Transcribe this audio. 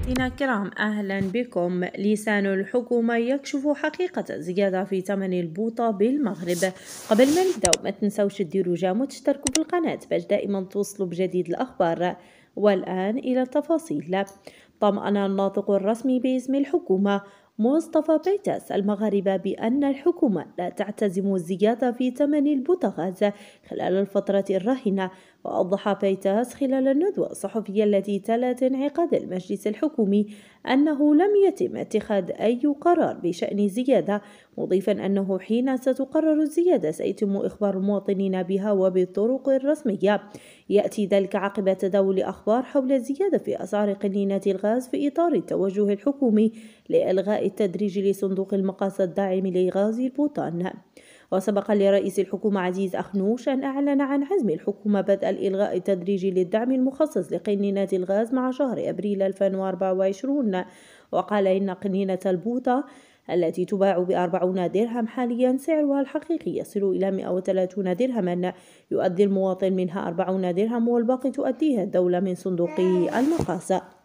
مشاهدينا كرام أهلا بكم لسان الحكومة يكشف حقيقة زيادة في ثمن البوطة بالمغرب قبل ما نبدأ ما تنسوش تديروا جام وتشتركوا في القناة باش دائما توصلوا بجديد الأخبار والآن إلى التفاصيل طمأن الناطق الرسمي باسم الحكومة مصطفى بيتس المغاربة بأن الحكومة لا تعتزم الزيادة في ثمن البوتاغاز خلال الفترة الراهنة وأوضح بيتاس خلال الندوة الصحفية التي تلت انعقاد المجلس الحكومي أنه لم يتم اتخاذ أي قرار بشأن زيادة مضيفا أنه حين ستقرر الزيادة سيتم إخبار المواطنين بها وبالطرق الرسمية يأتي ذلك عقب تداول أخبار حول الزيادة في أسعار قنينة الغاز في إطار التوجه الحكومي لإلغاء التدريج لصندوق المقاصة الداعم لغازي البوطان وسبق لرئيس الحكومة عزيز أخنوش أن أعلن عن عزم الحكومة بدء الإلغاء التدريجي للدعم المخصص لقنينات الغاز مع شهر أبريل 2024 وقال إن قنينة البوطة التي تباع بأربعون درهم حاليا سعرها الحقيقي يصل إلى 130 درهما يؤدي المواطن منها أربعون درهم والباقي تؤديها الدولة من صندوق المقاصة